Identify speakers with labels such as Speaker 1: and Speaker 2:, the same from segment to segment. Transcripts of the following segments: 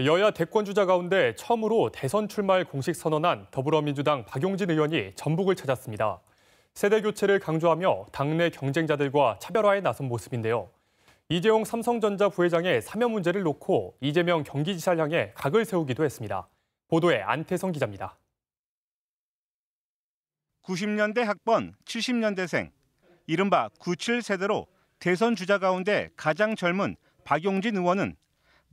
Speaker 1: 여야 대권 주자 가운데 처음으로 대선 출마를 공식 선언한 더불어민주당 박용진 의원이 전북을 찾았습니다. 세대 교체를 강조하며 당내 경쟁자들과 차별화에 나선 모습인데요. 이재용 삼성전자 부회장의 사면 문제를 놓고 이재명 경기지사를 향해 각을 세우기도 했습니다. 보도에 안태성 기자입니다. 90년대 학번 70년대생, 이른바 97세대로 대선 주자 가운데 가장 젊은 박용진 의원은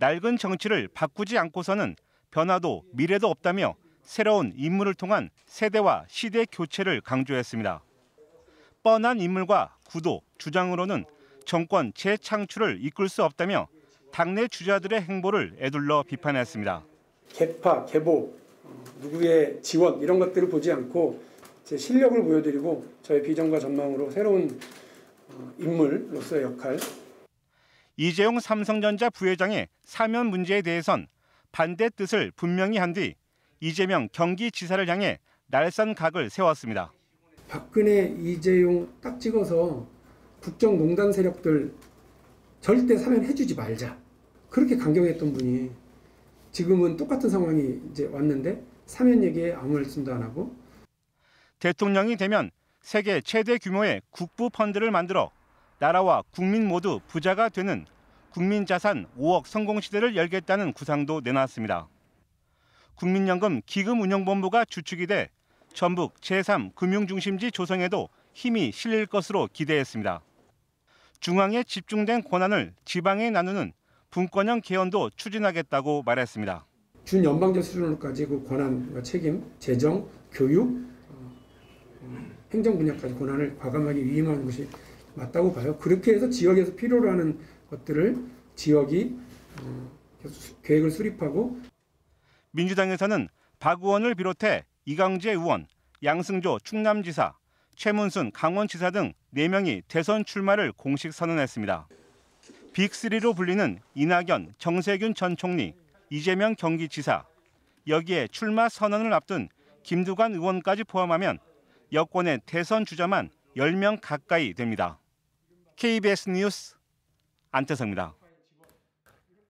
Speaker 1: 낡은 정치를 바꾸지 않고서는 변화도 미래도 없다며 새로운 인물을 통한 세대와 시대 교체를 강조했습니다. 뻔한 인물과 구도, 주장으로는 정권 재창출을 이끌 수 없다며 당내 주자들의 행보를 애둘러 비판했습니다.
Speaker 2: 개파, 개보, 누구의 지원 이런 것들을 보지 않고 제 실력을 보여드리고 저의 비전과 전망으로 새로운 어, 인물로서의 역할
Speaker 1: 이재용 삼성전자 부회장의 사면 문제에 대해선 반대 뜻을 분명히 한 뒤 이재명 경기지사를 향해 날선각을 세웠습니다.
Speaker 2: 박근혜, 이재용 딱 찍어서 국정농단 세력들 절대 사면해주지 말자. 그렇게 강경했던 분이 지금은 똑같은 상황이 이제 왔는데 사면 얘기에 아무 말씀도 안 하고
Speaker 1: 대통령이 되면 세계 최대 규모의 국부 펀드를 만들어 나라와 국민 모두 부자가 되는 국민자산 5억 성공시대를 열겠다는 구상도 내놨습니다. 국민연금 기금운용본부가 주축이 돼 전북 제3 금융중심지 조성에도 힘이 실릴 것으로 기대했습니다. 중앙에 집중된 권한을 지방에 나누는 분권형 개헌도 추진하겠다고 말했습니다.
Speaker 2: 준연방제 수준으로까지 그 권한, 책임, 재정, 교육, 어, 어, 행정 분야까지 권한을 과감하게 위임하는 것이 맞다고 봐요. 그렇게 해서 지역에서 필요로 하는 것들을 지역이 어, 계획을
Speaker 1: 수립하고 민주당에서는 박 의원을 비롯해 이강재 의원, 양승조 충남지사, 최문순 강원지사 등 4명이 대선 출마를 공식 선언했습니다. 빅3로 불리는 이낙연, 정세균 전 총리, 이재명 경기지사, 여기에 출마 선언을 앞둔 김두관 의원까지 포함하면 여권의 대선 주자만 10명 가까이 됩니다. KBS 뉴스 안태성입니다.